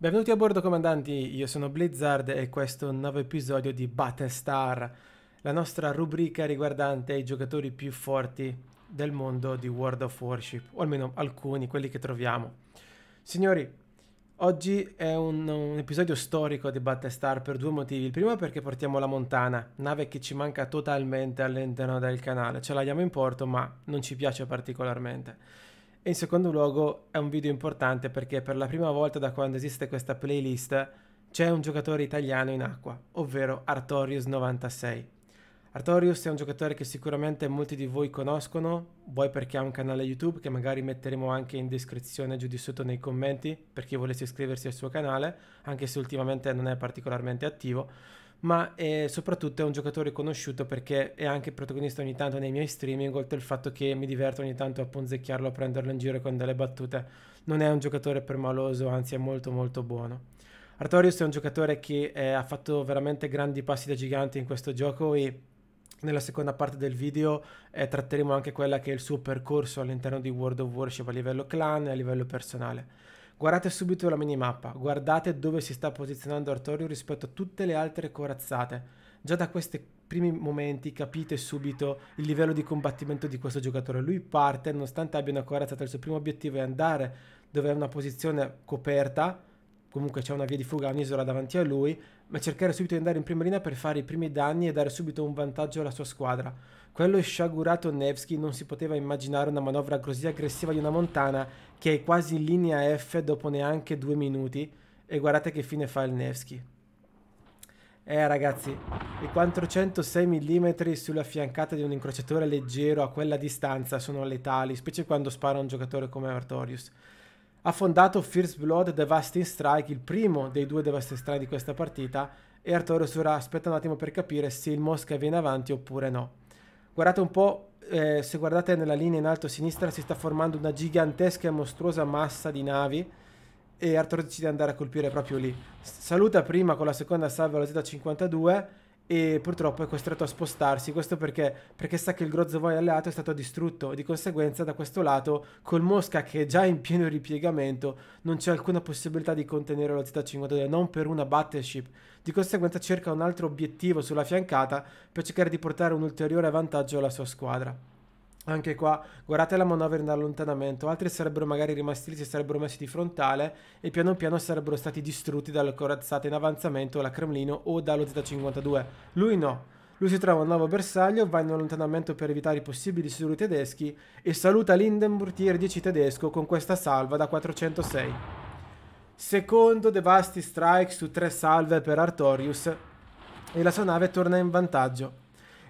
Benvenuti a bordo comandanti, io sono Blizzard e questo è un nuovo episodio di Battlestar, la nostra rubrica riguardante i giocatori più forti del mondo di World of Warship, o almeno alcuni, quelli che troviamo. Signori, oggi è un, un episodio storico di Battlestar per due motivi. Il primo è perché portiamo la Montana, nave che ci manca totalmente all'interno del canale, ce l'abbiamo in porto ma non ci piace particolarmente. E in secondo luogo è un video importante perché per la prima volta da quando esiste questa playlist c'è un giocatore italiano in acqua, ovvero Artorius96. Artorius è un giocatore che sicuramente molti di voi conoscono, vuoi perché ha un canale YouTube che magari metteremo anche in descrizione giù di sotto nei commenti per chi volesse iscriversi al suo canale, anche se ultimamente non è particolarmente attivo ma eh, soprattutto è un giocatore conosciuto perché è anche protagonista ogni tanto nei miei streaming, oltre al fatto che mi diverto ogni tanto a ponzecchiarlo, a prenderlo in giro con delle battute. Non è un giocatore permaloso, anzi è molto molto buono. Artorius è un giocatore che eh, ha fatto veramente grandi passi da gigante in questo gioco e nella seconda parte del video eh, tratteremo anche quella che è il suo percorso all'interno di World of Warship a livello clan e a livello personale. Guardate subito la minimappa, guardate dove si sta posizionando Artorio rispetto a tutte le altre corazzate. Già da questi primi momenti capite subito il livello di combattimento di questo giocatore. Lui parte, nonostante abbia una corazzata, il suo primo obiettivo è andare dove è una posizione coperta, comunque c'è una via di fuga, un'isola davanti a lui, ma cercare subito di andare in prima linea per fare i primi danni e dare subito un vantaggio alla sua squadra. Quello sciagurato Nevsky non si poteva immaginare una manovra così aggressiva di una Montana che è quasi in linea F dopo neanche due minuti e guardate che fine fa il Nevsky. Eh ragazzi, i 406 mm sulla fiancata di un incrociatore leggero a quella distanza sono letali, specie quando spara un giocatore come Artorius ha fondato First Blood Devastating Strike, il primo dei due Devastating Strike di questa partita, e Arturo Sura aspetta un attimo per capire se il Mosca viene avanti oppure no. Guardate un po', eh, se guardate nella linea in alto a sinistra si sta formando una gigantesca e mostruosa massa di navi e Arturo decide di andare a colpire proprio lì. Saluta prima con la seconda salva la Z52 e purtroppo è costretto a spostarsi. Questo perché? Perché sa che il Grozovoi alleato è stato distrutto e di conseguenza da questo lato, col Mosca che è già in pieno ripiegamento, non c'è alcuna possibilità di contenere lo Z-52, non per una battleship. Di conseguenza cerca un altro obiettivo sulla fiancata per cercare di portare un ulteriore vantaggio alla sua squadra. Anche qua, guardate la manovra in allontanamento, altri sarebbero magari rimasti lì, si sarebbero messi di frontale e piano piano sarebbero stati distrutti dalle corazzate in avanzamento, la Cremlino o dallo Z-52. Lui no, lui si trova un nuovo bersaglio, va in allontanamento per evitare i possibili sudori tedeschi e saluta l'Hindenburg 10 tedesco con questa salva da 406. Secondo Devasti Strike su tre salve per Artorius e la sua nave torna in vantaggio.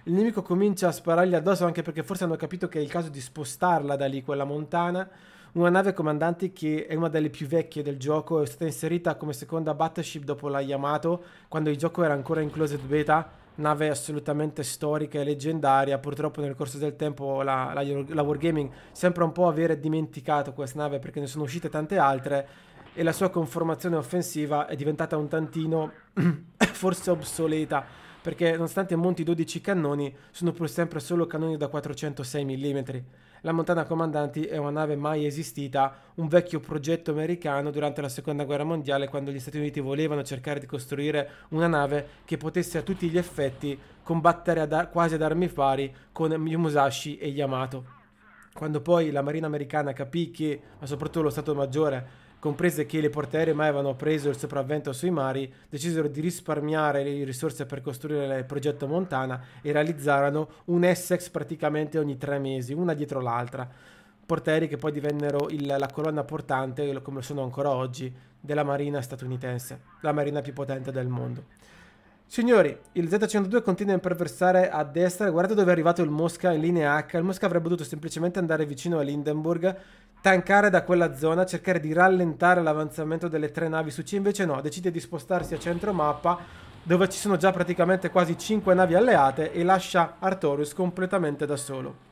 Il nemico comincia a sparargli addosso anche perché forse hanno capito che è il caso di spostarla da lì, quella montana. Una nave comandante che è una delle più vecchie del gioco è stata inserita come seconda battleship dopo la Yamato, quando il gioco era ancora in closed beta. Nave assolutamente storica e leggendaria. Purtroppo nel corso del tempo la, la, la Wargaming sembra un po' avere dimenticato questa nave perché ne sono uscite tante altre e la sua conformazione offensiva è diventata un tantino forse obsoleta perché nonostante monti 12 cannoni, sono pur sempre solo cannoni da 406 mm. La Montana Comandanti è una nave mai esistita, un vecchio progetto americano durante la Seconda Guerra Mondiale quando gli Stati Uniti volevano cercare di costruire una nave che potesse a tutti gli effetti combattere ad ar- quasi ad armi pari con Musashi e Yamato. Quando poi la Marina americana capì che, ma soprattutto lo Stato Maggiore, comprese che le portaerei mai avevano preso il sopravvento sui mari, decisero di risparmiare le risorse per costruire il progetto Montana e realizzarono un Essex praticamente ogni tre mesi, una dietro l'altra. Portaerei che poi divennero il, la colonna portante, come sono ancora oggi, della marina statunitense, la marina più potente del mondo. Signori, il Z-102 continua a imperversare a destra, guardate dove è arrivato il Mosca in linea H, il Mosca avrebbe dovuto semplicemente andare vicino a Lindenburg, tankare da quella zona, cercare di rallentare l'avanzamento delle tre navi su C, invece no, decide di spostarsi a centro mappa dove ci sono già praticamente quasi 5 navi alleate e lascia Artorius completamente da solo.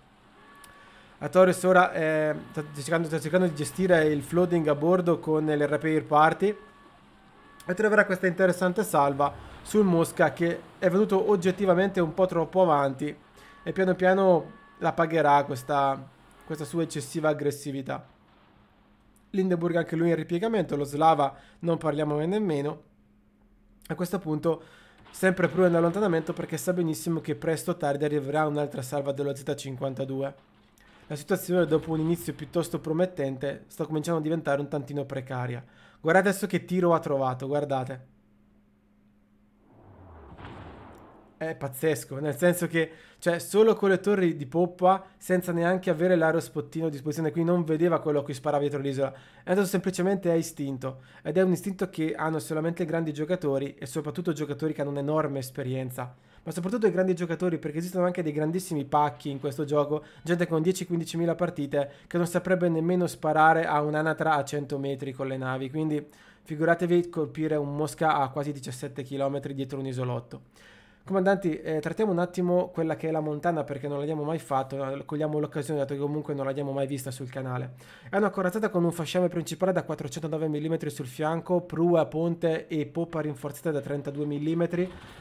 Artorius ora eh, sta, cercando, sta, cercando, di gestire il floating a bordo con le repair party e troverà questa interessante salva sul Mosca che è venuto oggettivamente un po' troppo avanti e piano piano la pagherà questa, questa sua eccessiva aggressività. Lindeburg anche lui in ripiegamento, lo Slava non parliamo nemmeno. A questo punto sempre prua in allontanamento perché sa benissimo che presto o tardi arriverà un'altra salva dello Z52. La situazione dopo un inizio piuttosto promettente sta cominciando a diventare un tantino precaria. Guardate adesso che tiro ha trovato, guardate. è pazzesco, nel senso che cioè, solo con le torri di poppa, senza neanche avere l'aerospottino a disposizione, quindi non vedeva quello a cui sparava dietro l'isola, è andato semplicemente a istinto, ed è un istinto che hanno solamente i grandi giocatori e soprattutto giocatori che hanno un'enorme esperienza, ma soprattutto i grandi giocatori, perché esistono anche dei grandissimi pacchi in questo gioco, gente con 10-15 mila partite che non saprebbe nemmeno sparare a un'anatra a 100 metri con le navi, quindi figuratevi colpire un mosca a quasi 17 km dietro un isolotto. Comandanti, eh, trattiamo un attimo quella che è la montana perché non l'abbiamo mai fatto, cogliamo l'occasione dato che comunque non l'abbiamo mai vista sul canale. È una corazzata con un fasciame principale da 409 mm sul fianco, prua a ponte e poppa rinforzata da 32 mm,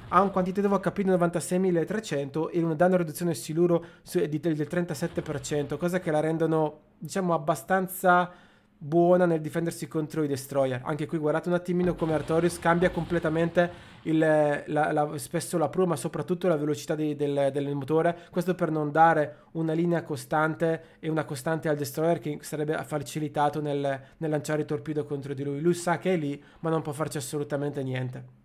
ha un quantitativo HP di 96.300 e un danno a riduzione siluro del 37%, cosa che la rendono diciamo abbastanza buona nel difendersi contro i destroyer. Anche qui guardate un attimino come Artorius cambia completamente il, la, la, spesso la prua ma soprattutto la velocità di, del, del, motore. Questo per non dare una linea costante e una costante al destroyer che sarebbe facilitato nel, nel lanciare il torpedo contro di lui. Lui sa che è lì ma non può farci assolutamente niente.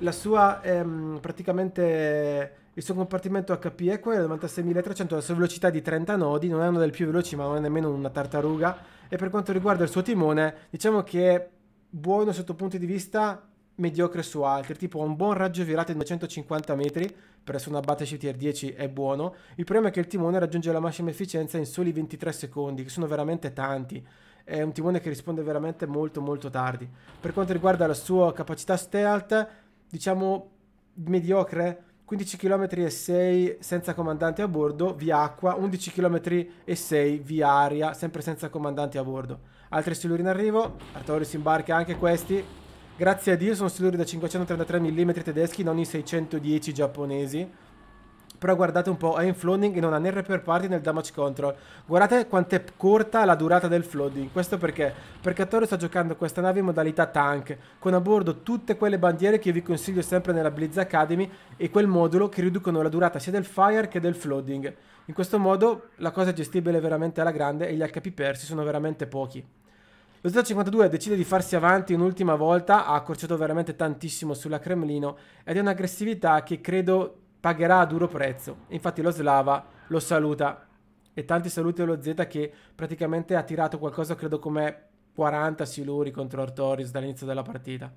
La sua ehm, praticamente il suo compartimento HP Equo è 96300, la sua velocità è di 30 nodi, non è uno dei più veloci ma non è nemmeno una tartaruga. E per quanto riguarda il suo timone, diciamo che è buono sotto punti di vista, mediocre su altri, tipo ha un buon raggio virato di 250 metri, presso una battleship tier 10 è buono. Il problema è che il timone raggiunge la massima efficienza in soli 23 secondi, che sono veramente tanti è un timone che risponde veramente molto molto tardi. Per quanto riguarda la sua capacità stealth, diciamo mediocre, 15 km e 6 senza comandante a bordo, via acqua, 11 km e 6 via aria, sempre senza comandante a bordo. Altri siluri in arrivo, Artori si imbarca anche questi. Grazie a Dio sono siluri da 533 mm tedeschi, non i 610 giapponesi. Però guardate un po', è in floating e non ha né repair party né damage control. Guardate quanto è corta la durata del floating. Questo perché? Perché Toro sta giocando questa nave in modalità tank, con a bordo tutte quelle bandiere che io vi consiglio sempre nella Blizz Academy e quel modulo che riducono la durata sia del fire che del floating. In questo modo la cosa è gestibile veramente alla grande e gli HP persi sono veramente pochi. Lo Z52 decide di farsi avanti un'ultima volta, ha accorciato veramente tantissimo sulla Cremlino ed è un'aggressività che credo pagherà a duro prezzo. Infatti lo Slava lo saluta e tanti saluti allo Z che praticamente ha tirato qualcosa, credo come 40 siluri contro Artorius dall'inizio della partita.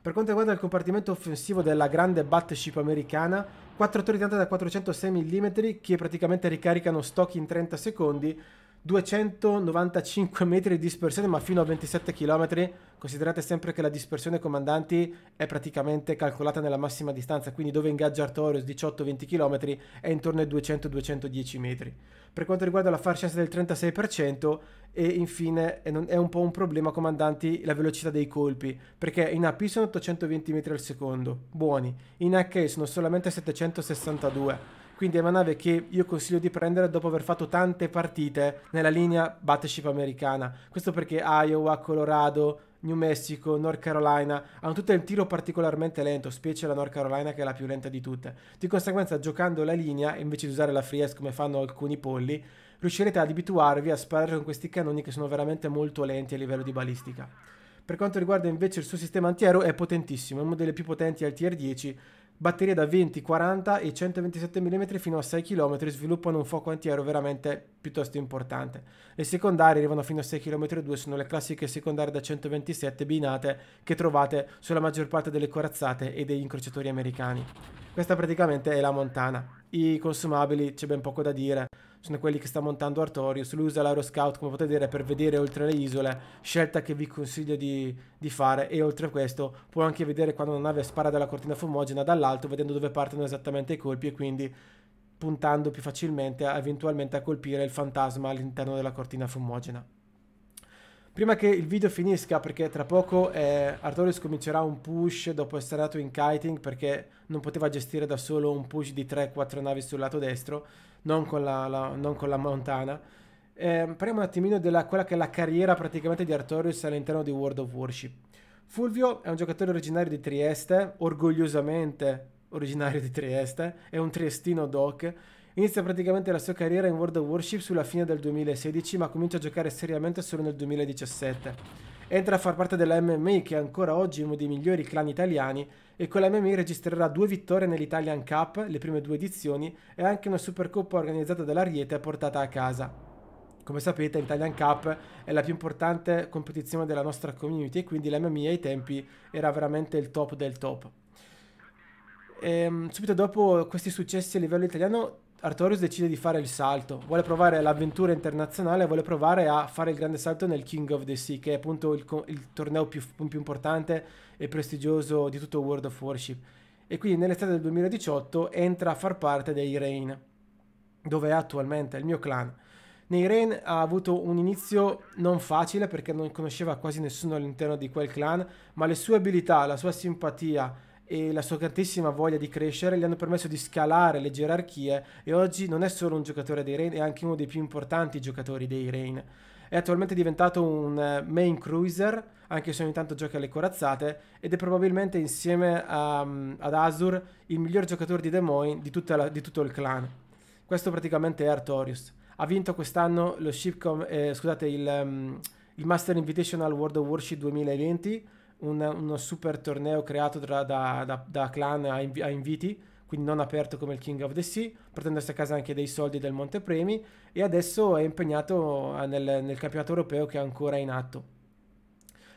Per quanto riguarda il compartimento offensivo della grande battleship americana, 4 torri di da 406 mm che praticamente ricaricano stock in 30 secondi, 295 metri di dispersione, ma fino a 27 km. Considerate sempre che la dispersione comandanti è praticamente calcolata nella massima distanza, quindi dove ingaggia Artorius 18-20 km è intorno ai 200-210 metri. Per quanto riguarda la far chance del 36%, e infine è un po' un problema comandanti la velocità dei colpi, perché in AP sono 820 metri al secondo, buoni, in AK sono solamente 762 quindi è una nave che io consiglio di prendere dopo aver fatto tante partite nella linea battleship americana. Questo perché Iowa, Colorado, New Mexico, North Carolina hanno tutte il tiro particolarmente lento, specie la North Carolina che è la più lenta di tutte. Di conseguenza, giocando la linea, invece di usare la Fries come fanno alcuni polli, riuscirete ad abituarvi a sparare con questi cannoni che sono veramente molto lenti a livello di balistica. Per quanto riguarda invece il suo sistema antiaereo è potentissimo, è uno delle più potenti al tier 10 batterie da 20, 40 e 127 mm fino a 6 km sviluppano un fuoco antiaereo veramente piuttosto importante. Le secondarie arrivano fino a 6 km 2, sono le classiche secondarie da 127 binate che trovate sulla maggior parte delle corazzate e degli incrociatori americani. Questa praticamente è la Montana. I consumabili c'è ben poco da dire, sono quelli che sta montando Artorius. Lui usa l'Aeroscout, come potete vedere, per vedere oltre le isole, scelta che vi consiglio di, di, fare. E oltre a questo, può anche vedere quando una nave spara dalla cortina fumogena dall'alto, vedendo dove partono esattamente i colpi e quindi puntando più facilmente eventualmente a colpire il fantasma all'interno della cortina fumogena. Prima che il video finisca, perché tra poco eh, Artorius comincerà un push dopo essere andato in kiting, perché non poteva gestire da solo un push di 3-4 navi sul lato destro, non con la, la, non con la montana. Eh, parliamo un attimino della quella che è la carriera praticamente di Artorius all'interno di World of Warship. Fulvio è un giocatore originario di Trieste, orgogliosamente originario di Trieste, è un triestino doc, Inizia praticamente la sua carriera in World of Warship sulla fine del 2016, ma comincia a giocare seriamente solo nel 2017. Entra a far parte della MMA, che è ancora oggi uno dei migliori clan italiani, e con la MMA registrerà due vittorie nell'Italian Cup, le prime due edizioni, e anche una Supercoppa organizzata dall'Ariete portata a casa. Come sapete, l'Italian Cup è la più importante competizione della nostra community, e quindi la MMI ai tempi era veramente il top del top. E, ehm, subito dopo questi successi a livello italiano Artorius decide di fare il salto, vuole provare l'avventura internazionale, vuole provare a fare il grande salto nel King of the Sea, che è appunto il, il torneo più, più, importante e prestigioso di tutto World of Warship. E quindi nell'estate del 2018 entra a far parte dei Rain, dove è attualmente il mio clan. Nei Rain ha avuto un inizio non facile perché non conosceva quasi nessuno all'interno di quel clan, ma le sue abilità, la sua simpatia, e la sua grandissima voglia di crescere gli hanno permesso di scalare le gerarchie e oggi non è solo un giocatore dei Rain, è anche uno dei più importanti giocatori dei Rain. È attualmente diventato un eh, main cruiser, anche se ogni tanto gioca alle corazzate, ed è probabilmente insieme a, mm, ad Azur il miglior giocatore di Demoin di, la, di tutto il clan. Questo praticamente è Artorius. Ha vinto quest'anno lo Shipcom, eh, scusate, il, um, il Master Invitational World of Warship 2020 un, uno super torneo creato da, da, da, da clan a, inv- a, inviti, quindi non aperto come il King of the Sea, portandosi a casa anche dei soldi del Montepremi e adesso è impegnato eh, nel, nel campionato europeo che è ancora in atto.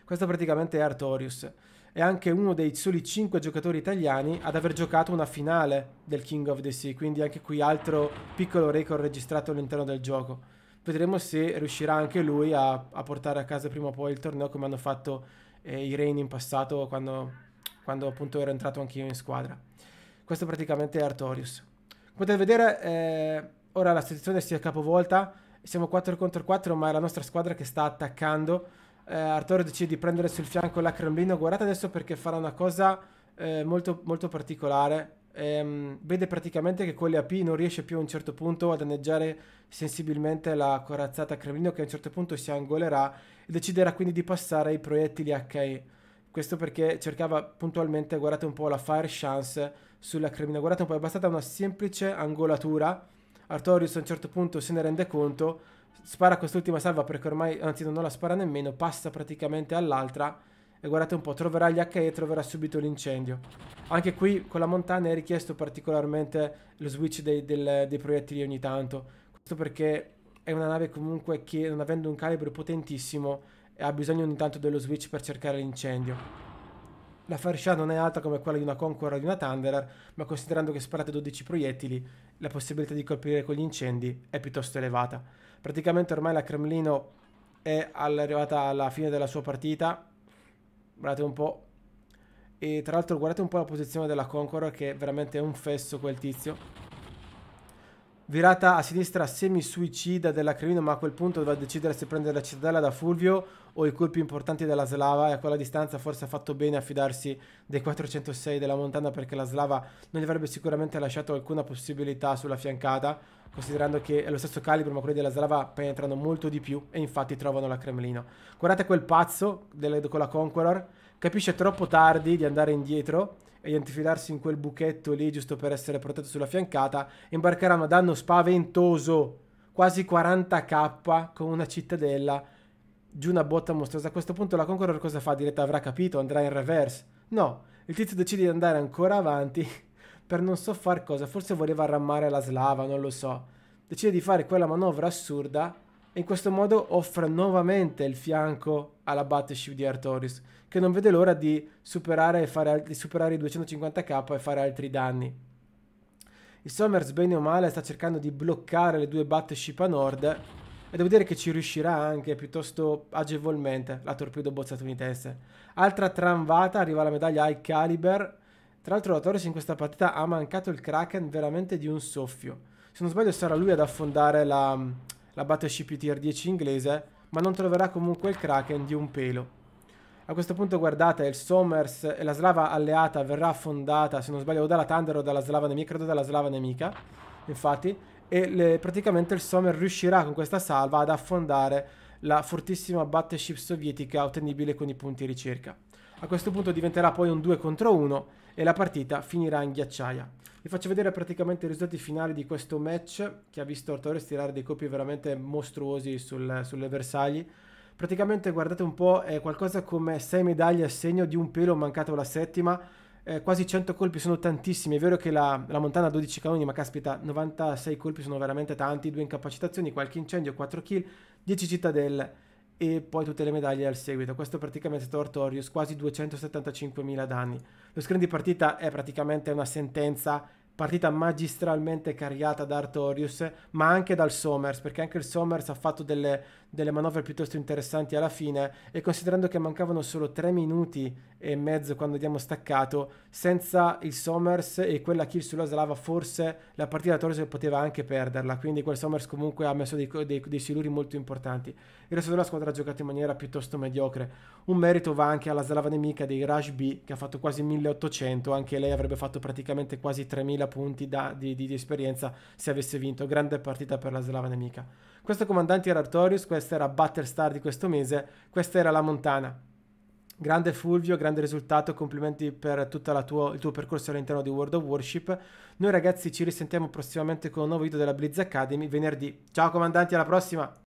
Questo praticamente è Artorius. È anche uno dei soli 5 giocatori italiani ad aver giocato una finale del King of the Sea, quindi anche qui altro piccolo record registrato all'interno del gioco. Vedremo se riuscirà anche lui a, a portare a casa prima o poi il torneo come hanno fatto eh, Irene in passato quando, quando, appunto ero entrato anch'io in squadra. Questo praticamente è Artorius. Come potete vedere eh, ora la situazione si è capovolta, siamo 4 contro 4 ma è la nostra squadra che sta attaccando. Eh, Artorius decide di prendere sul fianco la Cremlino, guardate adesso perché farà una cosa eh, molto, molto particolare. Ehm, vede praticamente che con le AP non riesce più a un certo punto a danneggiare sensibilmente la corazzata Cremlino che a un certo punto si angolerà deciderà quindi di passare ai proiettili HE. Questo perché cercava puntualmente, guardate un po' la fire chance sulla cremina, guardate un po', è bastata una semplice angolatura, Artorius a un certo punto se ne rende conto, spara quest'ultima salva perché ormai, anzi non la spara nemmeno, passa praticamente all'altra e guardate un po', troverà gli HE e troverà subito l'incendio. Anche qui con la montagna è richiesto particolarmente lo switch dei, del, dei proiettili ogni tanto, questo perché è una nave comunque che non avendo un calibro potentissimo ha bisogno ogni tanto dello switch per cercare l'incendio. La farsha non è alta come quella di una Concorde o di una Thunderer, ma considerando che sparate 12 proiettili, la possibilità di colpire con gli incendi è piuttosto elevata. Praticamente ormai la Cremlino è arrivata alla fine della sua partita. Guardate un po'. E tra l'altro guardate un po' la posizione della Concorde che è veramente un fesso quel tizio virata a sinistra semi-suicida della Cremino, ma a quel punto doveva decidere se prendere la cittadella da Fulvio o i colpi importanti della Slava e a quella distanza forse ha fatto bene a fidarsi dei 406 della Montana perché la Slava non gli avrebbe sicuramente lasciato alcuna possibilità sulla fiancata, considerando che è lo stesso calibro ma quelli della Slava penetrano molto di più e infatti trovano la Cremlino. Guardate quel pazzo delle, con la Conqueror, capisce troppo tardi di andare indietro e di antifilarsi in quel buchetto lì giusto per essere protetto sulla fiancata, imbarcheranno a danno spaventoso quasi 40k con una cittadella giù una botta mostruosa. A questo punto la Conqueror cosa fa? Diretta avrà capito, andrà in reverse. No, il tizio decide di andare ancora avanti per non so far cosa, forse voleva rammare la slava, non lo so. Decide di fare quella manovra assurda e in questo modo offre nuovamente il fianco alla battleship di Artorius, che non vede l'ora di superare, fare, di superare i 250k e fare altri danni. Il Somers, bene o male, sta cercando di bloccare le due battleship a nord e devo dire che ci riuscirà anche piuttosto agevolmente la torpedo bozza statunitense. Altra tramvata, arriva la medaglia High Caliber. Tra l'altro la Torres in questa partita ha mancato il Kraken veramente di un soffio. Se non sbaglio sarà lui ad affondare la, la Battleship Tier 10 inglese, ma non troverà comunque il Kraken di un pelo. A questo punto guardate, il Somers e la Slava alleata verrà affondata, se non sbaglio, o dalla Thunder o dalla Slava nemica, credo dalla Slava nemica, infatti, e le, praticamente il Somers riuscirà con questa salva ad affondare la fortissima battleship sovietica ottenibile con i punti ricerca. A questo punto diventerà poi un 2 contro 1 e la partita finirà in ghiacciaia. Vi faccio vedere praticamente i risultati finali di questo match che ha visto Torres tirare dei colpi veramente mostruosi sul, sulle bersagli. Praticamente guardate un po' è qualcosa come 6 medaglie a segno di un pelo, mancato la settima. Eh, quasi 100 colpi sono tantissimi, è vero che la, la montana ha 12 canoni, ma caspita, 96 colpi sono veramente tanti, due incapacitazioni, qualche incendio, 4 kill, 10 cittadelle e poi tutte le medaglie al seguito. Questo è praticamente stato Artorius, quasi 275.000 danni. Lo screen di partita è praticamente una sentenza, partita magistralmente caricata da Artorius, ma anche dal Somers, perché anche il Somers ha fatto delle, delle manovre piuttosto interessanti alla fine e considerando che mancavano solo 3 minuti e mezzo quando abbiamo staccato, senza il Somers e quella kill sulla Slava forse la partita Torres poteva anche perderla, quindi quel Somers comunque ha messo dei, dei, dei, siluri molto importanti. Il resto della squadra ha giocato in maniera piuttosto mediocre. Un merito va anche alla Slava nemica dei Rush B che ha fatto quasi 1800, anche lei avrebbe fatto praticamente quasi 3000 punti da, di, di, di esperienza se avesse vinto. Grande partita per la Slava nemica. Questo comandante era Artorius, questa era Battlestar di questo mese, questa era la Montana. Grande Fulvio, grande risultato, complimenti per tutto il tuo percorso all'interno di World of Worship. Noi ragazzi ci risentiamo prossimamente con un nuovo video della Blizz Academy venerdì. Ciao comandanti, alla prossima!